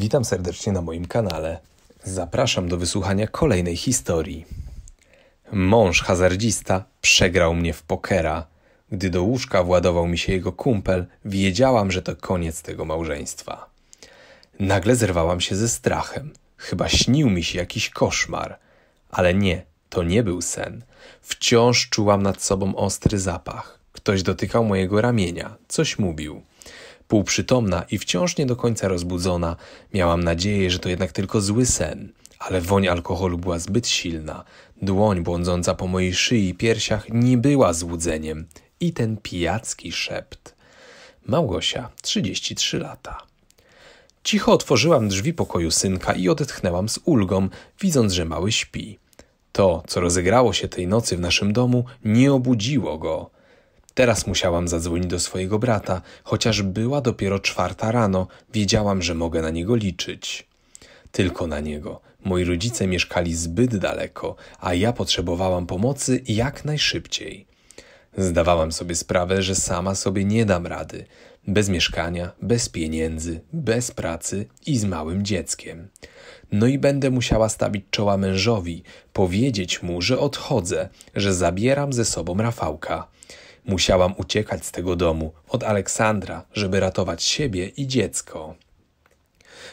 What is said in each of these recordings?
Witam serdecznie na moim kanale. Zapraszam do wysłuchania kolejnej historii. Mąż hazardzista przegrał mnie w pokera. Gdy do łóżka władował mi się jego kumpel, wiedziałam, że to koniec tego małżeństwa. Nagle zerwałam się ze strachem. Chyba śnił mi się jakiś koszmar. Ale nie, to nie był sen. Wciąż czułam nad sobą ostry zapach. Ktoś dotykał mojego ramienia, coś mówił. Półprzytomna i wciąż nie do końca rozbudzona, miałam nadzieję, że to jednak tylko zły sen, ale woń alkoholu była zbyt silna. Dłoń błądząca po mojej szyi i piersiach nie była złudzeniem. I ten pijacki szept. Małgosia, 33 lata. Cicho otworzyłam drzwi pokoju synka i odetchnęłam z ulgą, widząc, że mały śpi. To, co rozegrało się tej nocy w naszym domu, nie obudziło go. Teraz musiałam zadzwonić do swojego brata, chociaż była dopiero czwarta rano, wiedziałam, że mogę na niego liczyć. Tylko na niego. Moi rodzice mieszkali zbyt daleko, a ja potrzebowałam pomocy jak najszybciej. Zdawałam sobie sprawę, że sama sobie nie dam rady. Bez mieszkania, bez pieniędzy, bez pracy i z małym dzieckiem. No i będę musiała stawić czoła mężowi, powiedzieć mu, że odchodzę, że zabieram ze sobą Rafałka. Musiałam uciekać z tego domu, od Aleksandra, żeby ratować siebie i dziecko.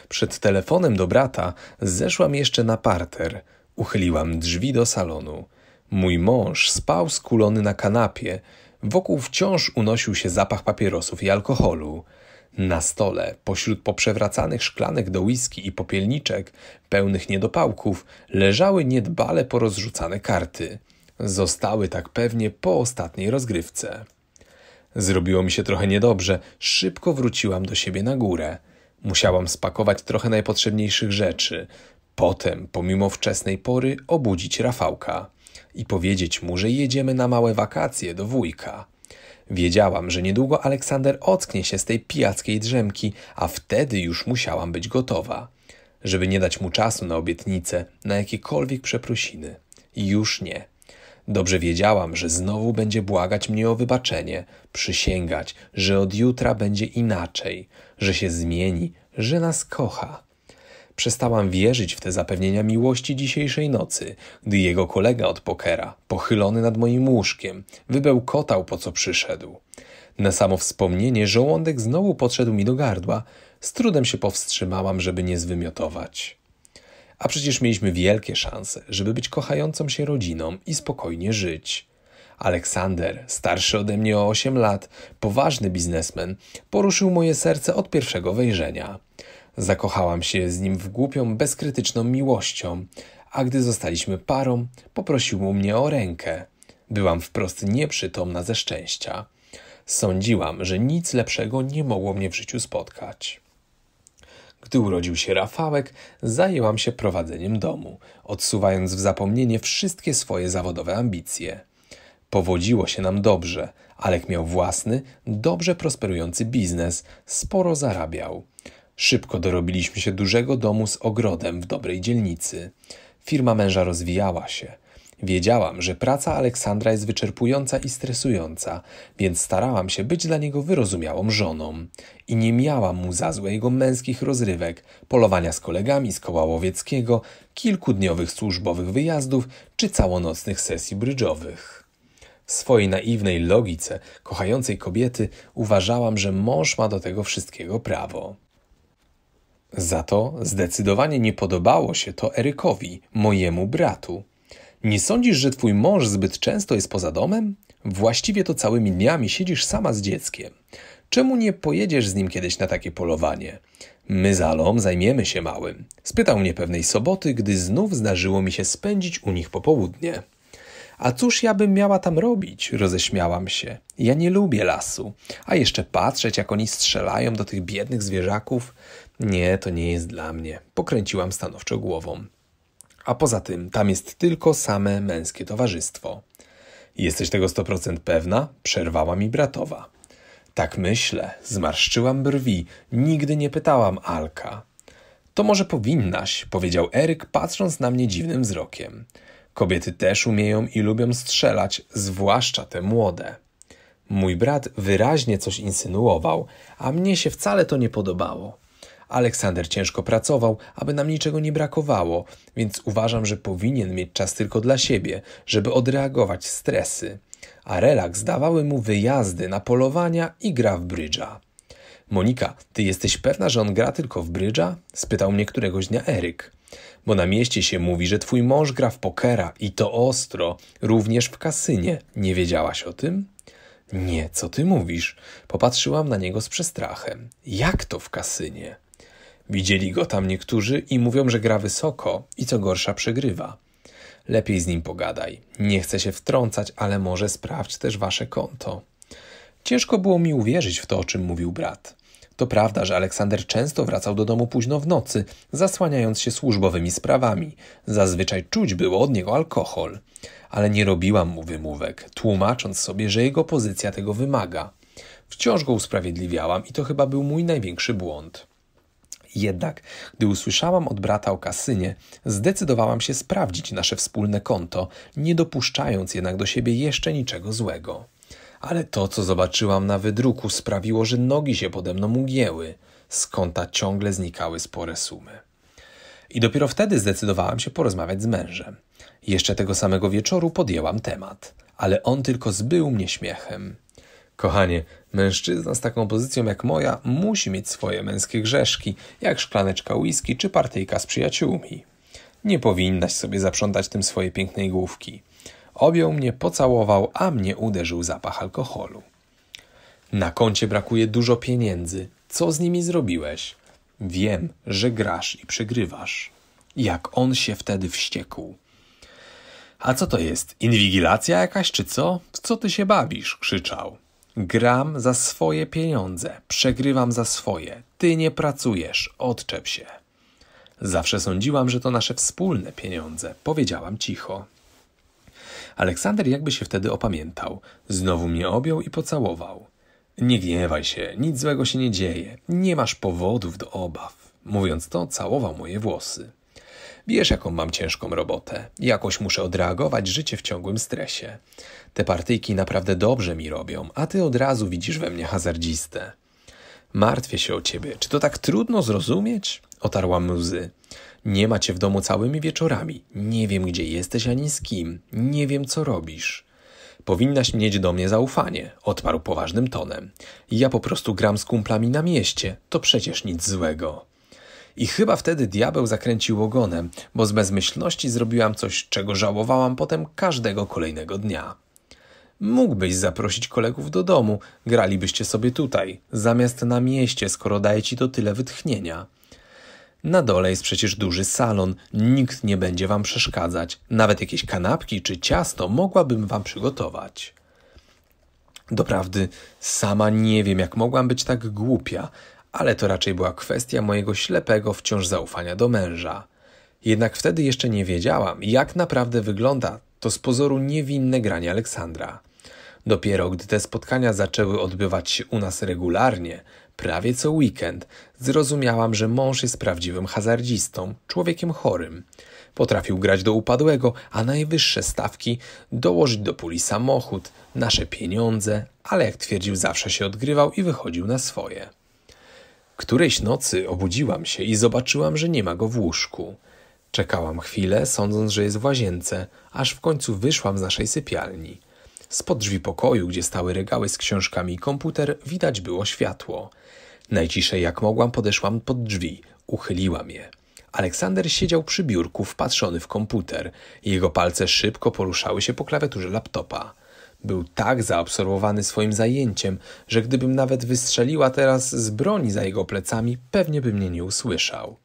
Przed telefonem do brata zeszłam jeszcze na parter. Uchyliłam drzwi do salonu. Mój mąż spał skulony na kanapie. Wokół wciąż unosił się zapach papierosów i alkoholu. Na stole, pośród poprzewracanych szklanek do whisky i popielniczek, pełnych niedopałków, leżały niedbale porozrzucane karty. Zostały tak pewnie po ostatniej rozgrywce. Zrobiło mi się trochę niedobrze, szybko wróciłam do siebie na górę. Musiałam spakować trochę najpotrzebniejszych rzeczy. Potem, pomimo wczesnej pory, obudzić Rafałka i powiedzieć mu, że jedziemy na małe wakacje do wujka. Wiedziałam, że niedługo Aleksander ocknie się z tej pijackiej drzemki, a wtedy już musiałam być gotowa, żeby nie dać mu czasu na obietnice, na jakiekolwiek przeprosiny. Już nie. Dobrze wiedziałam, że znowu będzie błagać mnie o wybaczenie, przysięgać, że od jutra będzie inaczej, że się zmieni, że nas kocha. Przestałam wierzyć w te zapewnienia miłości dzisiejszej nocy, gdy jego kolega od pokera, pochylony nad moim łóżkiem, wybełkotał po co przyszedł. Na samo wspomnienie żołądek znowu podszedł mi do gardła. Z trudem się powstrzymałam, żeby nie zwymiotować. A przecież mieliśmy wielkie szanse, żeby być kochającą się rodziną i spokojnie żyć. Aleksander, starszy ode mnie o 8 lat, poważny biznesmen, poruszył moje serce od pierwszego wejrzenia. Zakochałam się z nim w głupią, bezkrytyczną miłością, a gdy zostaliśmy parą, poprosił mnie o rękę. Byłam wprost nieprzytomna ze szczęścia. Sądziłam, że nic lepszego nie mogło mnie w życiu spotkać. Gdy urodził się Rafałek, zajęłam się prowadzeniem domu, odsuwając w zapomnienie wszystkie swoje zawodowe ambicje. Powodziło się nam dobrze. Alek miał własny, dobrze prosperujący biznes, sporo zarabiał. Szybko dorobiliśmy się dużego domu z ogrodem w dobrej dzielnicy. Firma męża rozwijała się – Wiedziałam, że praca Aleksandra jest wyczerpująca i stresująca, więc starałam się być dla niego wyrozumiałą żoną. I nie miałam mu za złe jego męskich rozrywek, polowania z kolegami z koła łowieckiego, kilkudniowych służbowych wyjazdów czy całonocnych sesji brydżowych. W swojej naiwnej logice kochającej kobiety uważałam, że mąż ma do tego wszystkiego prawo. Za to zdecydowanie nie podobało się to Erykowi, mojemu bratu. Nie sądzisz, że twój mąż zbyt często jest poza domem? Właściwie to całymi dniami siedzisz sama z dzieckiem. Czemu nie pojedziesz z nim kiedyś na takie polowanie? My z Alą zajmiemy się małym. Spytał mnie pewnej soboty, gdy znów zdarzyło mi się spędzić u nich popołudnie. A cóż ja bym miała tam robić? Roześmiałam się. Ja nie lubię lasu. A jeszcze patrzeć, jak oni strzelają do tych biednych zwierzaków? Nie, to nie jest dla mnie. Pokręciłam stanowczo głową a poza tym tam jest tylko same męskie towarzystwo. Jesteś tego 100% pewna? Przerwała mi bratowa. Tak myślę, zmarszczyłam brwi, nigdy nie pytałam Alka. To może powinnaś, powiedział Eryk, patrząc na mnie dziwnym wzrokiem. Kobiety też umieją i lubią strzelać, zwłaszcza te młode. Mój brat wyraźnie coś insynuował, a mnie się wcale to nie podobało. Aleksander ciężko pracował, aby nam niczego nie brakowało, więc uważam, że powinien mieć czas tylko dla siebie, żeby odreagować stresy. A relaks dawały mu wyjazdy na polowania i gra w brydża. Monika, ty jesteś pewna, że on gra tylko w brydża? spytał mnie któregoś dnia Eryk. Bo na mieście się mówi, że twój mąż gra w pokera i to ostro, również w kasynie. Nie wiedziałaś o tym? Nie, co ty mówisz? Popatrzyłam na niego z przestrachem. Jak to w kasynie? Widzieli go tam niektórzy i mówią, że gra wysoko i co gorsza przegrywa. Lepiej z nim pogadaj. Nie chcę się wtrącać, ale może sprawdź też wasze konto. Ciężko było mi uwierzyć w to, o czym mówił brat. To prawda, że Aleksander często wracał do domu późno w nocy, zasłaniając się służbowymi sprawami. Zazwyczaj czuć było od niego alkohol. Ale nie robiłam mu wymówek, tłumacząc sobie, że jego pozycja tego wymaga. Wciąż go usprawiedliwiałam i to chyba był mój największy błąd. Jednak, gdy usłyszałam od brata o kasynie, zdecydowałam się sprawdzić nasze wspólne konto, nie dopuszczając jednak do siebie jeszcze niczego złego. Ale to, co zobaczyłam na wydruku, sprawiło, że nogi się pode mną ugięły. Z konta ciągle znikały spore sumy. I dopiero wtedy zdecydowałam się porozmawiać z mężem. Jeszcze tego samego wieczoru podjęłam temat, ale on tylko zbył mnie śmiechem. Kochanie, mężczyzna z taką pozycją jak moja musi mieć swoje męskie grzeszki, jak szklaneczka whisky czy partyjka z przyjaciółmi. Nie powinnaś sobie zaprzątać tym swojej pięknej główki. Objął mnie, pocałował, a mnie uderzył zapach alkoholu. Na koncie brakuje dużo pieniędzy. Co z nimi zrobiłeś? Wiem, że grasz i przegrywasz. Jak on się wtedy wściekł. A co to jest? Inwigilacja jakaś czy co? W co ty się bawisz? krzyczał. Gram za swoje pieniądze, przegrywam za swoje, ty nie pracujesz, odczep się. Zawsze sądziłam, że to nasze wspólne pieniądze, powiedziałam cicho. Aleksander jakby się wtedy opamiętał, znowu mnie objął i pocałował. Nie gniewaj się, nic złego się nie dzieje, nie masz powodów do obaw. Mówiąc to, całował moje włosy. Wiesz, jaką mam ciężką robotę. Jakoś muszę odreagować życie w ciągłym stresie. Te partyjki naprawdę dobrze mi robią, a ty od razu widzisz we mnie hazardzistę. Martwię się o ciebie. Czy to tak trudno zrozumieć? Otarłam łzy. Nie ma cię w domu całymi wieczorami. Nie wiem, gdzie jesteś ani z kim. Nie wiem, co robisz. Powinnaś mieć do mnie zaufanie, odparł poważnym tonem. Ja po prostu gram z kumplami na mieście. To przecież nic złego. I chyba wtedy diabeł zakręcił ogonem, bo z bezmyślności zrobiłam coś, czego żałowałam potem każdego kolejnego dnia. Mógłbyś zaprosić kolegów do domu, gralibyście sobie tutaj, zamiast na mieście, skoro daje ci to tyle wytchnienia. Na dole jest przecież duży salon, nikt nie będzie wam przeszkadzać, nawet jakieś kanapki czy ciasto mogłabym wam przygotować. Doprawdy, sama nie wiem, jak mogłam być tak głupia, ale to raczej była kwestia mojego ślepego wciąż zaufania do męża. Jednak wtedy jeszcze nie wiedziałam, jak naprawdę wygląda to z pozoru niewinne granie Aleksandra. Dopiero gdy te spotkania zaczęły odbywać się u nas regularnie, prawie co weekend, zrozumiałam, że mąż jest prawdziwym hazardzistą, człowiekiem chorym. Potrafił grać do upadłego, a najwyższe stawki dołożyć do puli samochód, nasze pieniądze, ale jak twierdził, zawsze się odgrywał i wychodził na swoje. Którejś nocy obudziłam się i zobaczyłam, że nie ma go w łóżku. Czekałam chwilę, sądząc, że jest w łazience, aż w końcu wyszłam z naszej sypialni. Spod drzwi pokoju, gdzie stały regały z książkami i komputer, widać było światło. Najciszej jak mogłam podeszłam pod drzwi, uchyliłam je. Aleksander siedział przy biurku wpatrzony w komputer. Jego palce szybko poruszały się po klawiaturze laptopa. Był tak zaabsorbowany swoim zajęciem, że gdybym nawet wystrzeliła teraz z broni za jego plecami, pewnie by mnie nie usłyszał.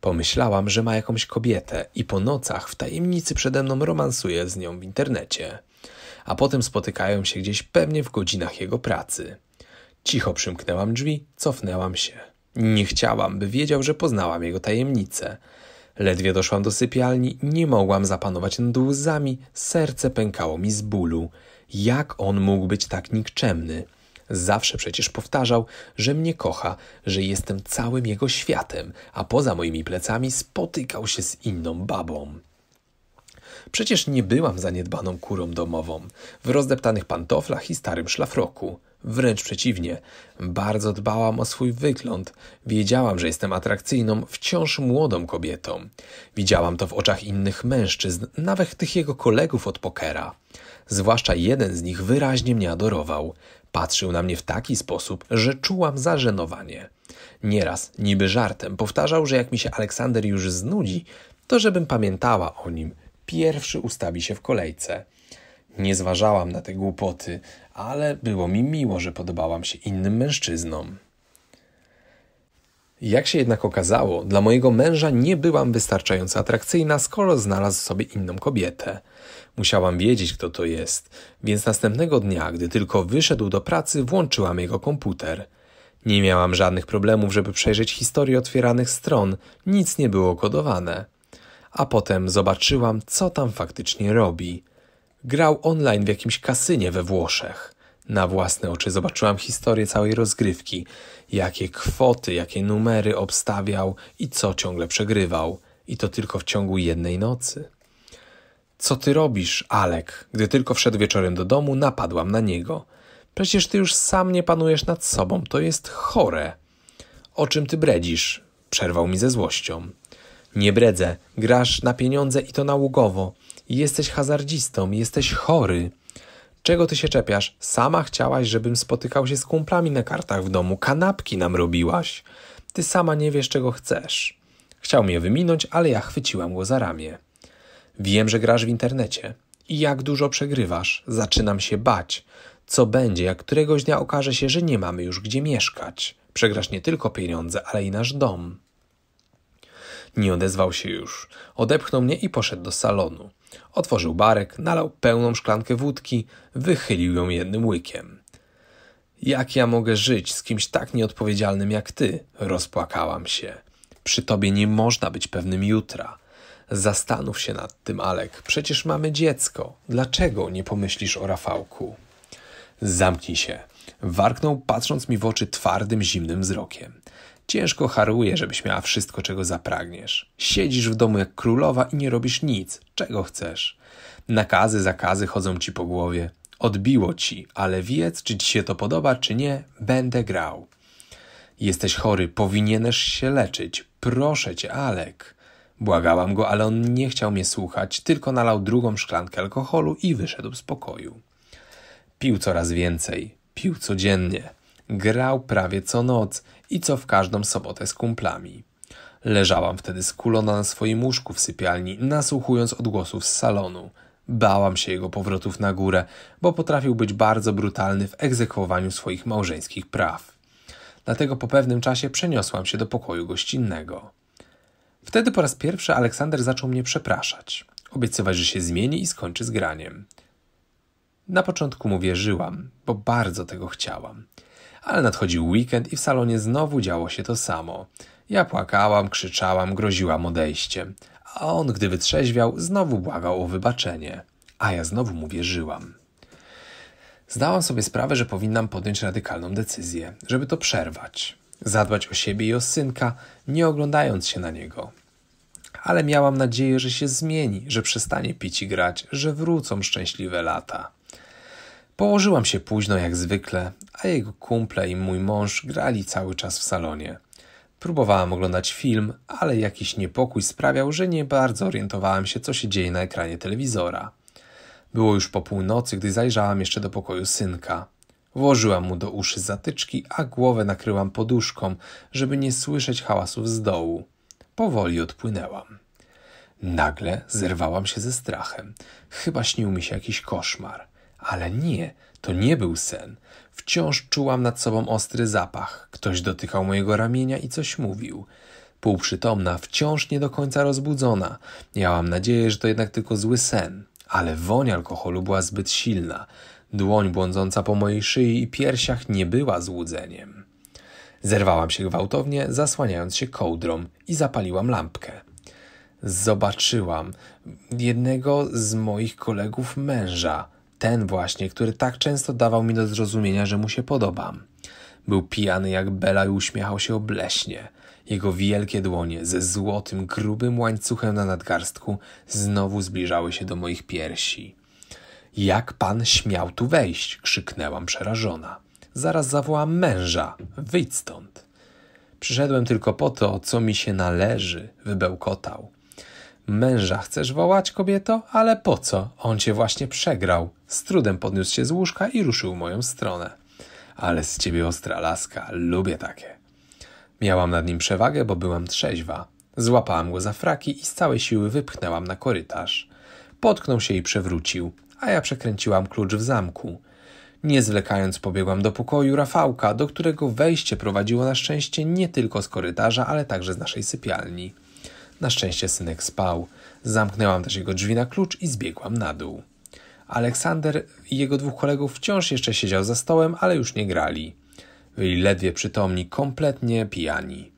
Pomyślałam, że ma jakąś kobietę i po nocach w tajemnicy przede mną romansuje z nią w internecie. A potem spotykają się gdzieś pewnie w godzinach jego pracy. Cicho przymknęłam drzwi, cofnęłam się. Nie chciałam, by wiedział, że poznałam jego tajemnicę. Ledwie doszłam do sypialni, nie mogłam zapanować nad łzami, serce pękało mi z bólu. Jak on mógł być tak nikczemny? Zawsze przecież powtarzał, że mnie kocha, że jestem całym jego światem, a poza moimi plecami spotykał się z inną babą. Przecież nie byłam zaniedbaną kurą domową, w rozdeptanych pantoflach i starym szlafroku. Wręcz przeciwnie, bardzo dbałam o swój wygląd. Wiedziałam, że jestem atrakcyjną, wciąż młodą kobietą. Widziałam to w oczach innych mężczyzn, nawet tych jego kolegów od pokera. Zwłaszcza jeden z nich wyraźnie mnie adorował. Patrzył na mnie w taki sposób, że czułam zażenowanie. Nieraz, niby żartem, powtarzał, że jak mi się Aleksander już znudzi, to żebym pamiętała o nim pierwszy ustawi się w kolejce. Nie zważałam na te głupoty, ale było mi miło, że podobałam się innym mężczyznom. Jak się jednak okazało, dla mojego męża nie byłam wystarczająco atrakcyjna, skoro znalazł sobie inną kobietę. Musiałam wiedzieć, kto to jest, więc następnego dnia, gdy tylko wyszedł do pracy, włączyłam jego komputer. Nie miałam żadnych problemów, żeby przejrzeć historię otwieranych stron, nic nie było kodowane a potem zobaczyłam, co tam faktycznie robi. Grał online w jakimś kasynie we Włoszech. Na własne oczy zobaczyłam historię całej rozgrywki, jakie kwoty, jakie numery obstawiał i co ciągle przegrywał, i to tylko w ciągu jednej nocy. Co ty robisz, Alek? Gdy tylko wszedł wieczorem do domu, napadłam na niego. Przecież ty już sam nie panujesz nad sobą, to jest chore. O czym ty bredzisz? Przerwał mi ze złością. Nie bredzę, grasz na pieniądze i to naługowo. Jesteś hazardzistą, jesteś chory. Czego ty się czepiasz? Sama chciałaś, żebym spotykał się z kumplami na kartach w domu, kanapki nam robiłaś. Ty sama nie wiesz, czego chcesz. Chciał mnie wyminąć, ale ja chwyciłam go za ramię. Wiem, że grasz w internecie. I jak dużo przegrywasz? Zaczynam się bać. Co będzie, jak któregoś dnia okaże się, że nie mamy już gdzie mieszkać? Przegrasz nie tylko pieniądze, ale i nasz dom. Nie odezwał się już. Odepchnął mnie i poszedł do salonu. Otworzył barek, nalał pełną szklankę wódki, wychylił ją jednym łykiem. Jak ja mogę żyć z kimś tak nieodpowiedzialnym jak ty? Rozpłakałam się. Przy tobie nie można być pewnym jutra. Zastanów się nad tym, Alek. Przecież mamy dziecko. Dlaczego nie pomyślisz o Rafałku? Zamknij się. Warknął, patrząc mi w oczy twardym, zimnym wzrokiem. Ciężko haruje, żebyś miała wszystko, czego zapragniesz. Siedzisz w domu jak królowa i nie robisz nic, czego chcesz. Nakazy, zakazy chodzą ci po głowie. Odbiło ci, ale wiedz, czy ci się to podoba, czy nie, będę grał. Jesteś chory, powinieneś się leczyć. Proszę cię, Alek. Błagałam go, ale on nie chciał mnie słuchać, tylko nalał drugą szklankę alkoholu i wyszedł z pokoju. Pił coraz więcej, pił codziennie grał prawie co noc i co w każdą sobotę z kumplami. Leżałam wtedy skulona na swoim łóżku w sypialni, nasłuchując odgłosów z salonu. Bałam się jego powrotów na górę, bo potrafił być bardzo brutalny w egzekwowaniu swoich małżeńskich praw. Dlatego po pewnym czasie przeniosłam się do pokoju gościnnego. Wtedy po raz pierwszy Aleksander zaczął mnie przepraszać. Obiecywać, że się zmieni i skończy z graniem. Na początku mu wierzyłam, bo bardzo tego chciałam ale nadchodził weekend i w salonie znowu działo się to samo. Ja płakałam, krzyczałam, groziłam odejściem, a on, gdy wytrzeźwiał, znowu błagał o wybaczenie, a ja znowu mu wierzyłam. Zdałam sobie sprawę, że powinnam podjąć radykalną decyzję, żeby to przerwać, zadbać o siebie i o synka, nie oglądając się na niego. Ale miałam nadzieję, że się zmieni, że przestanie pić i grać, że wrócą szczęśliwe lata. Położyłam się późno jak zwykle, a jego kumple i mój mąż grali cały czas w salonie. Próbowałam oglądać film, ale jakiś niepokój sprawiał, że nie bardzo orientowałam się, co się dzieje na ekranie telewizora. Było już po północy, gdy zajrzałam jeszcze do pokoju synka. Włożyłam mu do uszy zatyczki, a głowę nakryłam poduszką, żeby nie słyszeć hałasów z dołu. Powoli odpłynęłam. Nagle zerwałam się ze strachem. Chyba śnił mi się jakiś koszmar. Ale nie, to nie był sen. Wciąż czułam nad sobą ostry zapach. Ktoś dotykał mojego ramienia i coś mówił. Półprzytomna, wciąż nie do końca rozbudzona. Miałam nadzieję, że to jednak tylko zły sen. Ale woń alkoholu była zbyt silna. Dłoń błądząca po mojej szyi i piersiach nie była złudzeniem. Zerwałam się gwałtownie, zasłaniając się kołdrą i zapaliłam lampkę. Zobaczyłam jednego z moich kolegów męża – ten właśnie, który tak często dawał mi do zrozumienia, że mu się podobam. Był pijany jak bela i uśmiechał się obleśnie. Jego wielkie dłonie ze złotym, grubym łańcuchem na nadgarstku znowu zbliżały się do moich piersi. Jak pan śmiał tu wejść? krzyknęłam przerażona. Zaraz zawołam męża. Wyjdź stąd. Przyszedłem tylko po to, co mi się należy, wybełkotał. Męża chcesz wołać, kobieto? Ale po co? On cię właśnie przegrał. Z trudem podniósł się z łóżka i ruszył w moją stronę. Ale z ciebie ostra laska, lubię takie. Miałam nad nim przewagę, bo byłam trzeźwa. Złapałam go za fraki i z całej siły wypchnęłam na korytarz. Potknął się i przewrócił, a ja przekręciłam klucz w zamku. Nie zwlekając pobiegłam do pokoju Rafałka, do którego wejście prowadziło na szczęście nie tylko z korytarza, ale także z naszej sypialni. Na szczęście synek spał. Zamknęłam też jego drzwi na klucz i zbiegłam na dół. Aleksander i jego dwóch kolegów wciąż jeszcze siedział za stołem, ale już nie grali. Byli ledwie przytomni, kompletnie pijani.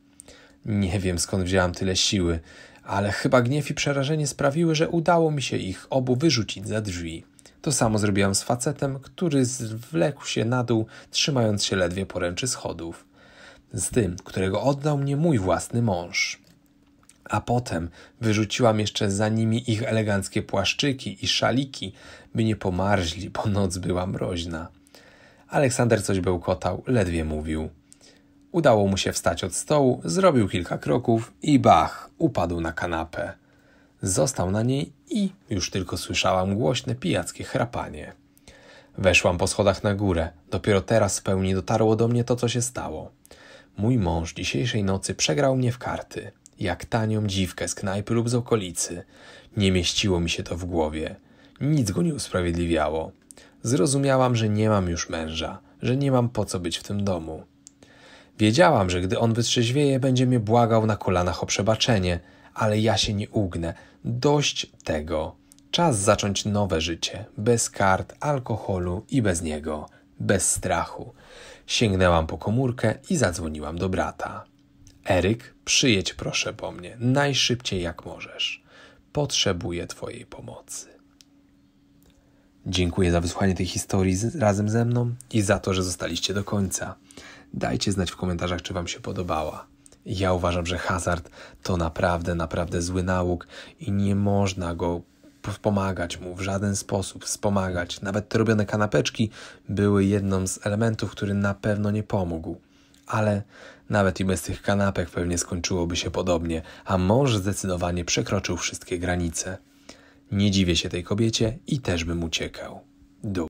Nie wiem skąd wzięłam tyle siły, ale chyba gniew i przerażenie sprawiły, że udało mi się ich obu wyrzucić za drzwi. To samo zrobiłam z facetem, który zwlekł się na dół, trzymając się ledwie poręczy schodów. Z tym, którego oddał mnie mój własny mąż a potem wyrzuciłam jeszcze za nimi ich eleganckie płaszczyki i szaliki, by nie pomarzli, bo noc była mroźna. Aleksander coś bełkotał, ledwie mówił. Udało mu się wstać od stołu, zrobił kilka kroków i bach, upadł na kanapę. Został na niej i już tylko słyszałam głośne pijackie chrapanie. Weszłam po schodach na górę. Dopiero teraz w pełni dotarło do mnie to, co się stało. Mój mąż dzisiejszej nocy przegrał mnie w karty jak tanią dziwkę z knajpy lub z okolicy. Nie mieściło mi się to w głowie. Nic go nie usprawiedliwiało. Zrozumiałam, że nie mam już męża, że nie mam po co być w tym domu. Wiedziałam, że gdy on wytrzeźwieje, będzie mnie błagał na kolanach o przebaczenie, ale ja się nie ugnę. Dość tego. Czas zacząć nowe życie, bez kart, alkoholu i bez niego, bez strachu. Sięgnęłam po komórkę i zadzwoniłam do brata. Eryk, przyjedź proszę po mnie najszybciej jak możesz. Potrzebuję Twojej pomocy. Dziękuję za wysłuchanie tej historii z, razem ze mną i za to, że zostaliście do końca. Dajcie znać w komentarzach, czy Wam się podobała. Ja uważam, że hazard to naprawdę, naprawdę zły nauk i nie można go wspomagać, mu w żaden sposób, wspomagać. Nawet te robione kanapeczki były jedną z elementów, który na pewno nie pomógł ale nawet i bez tych kanapek pewnie skończyłoby się podobnie, a mąż zdecydowanie przekroczył wszystkie granice. Nie dziwię się tej kobiecie i też bym uciekał. Dół.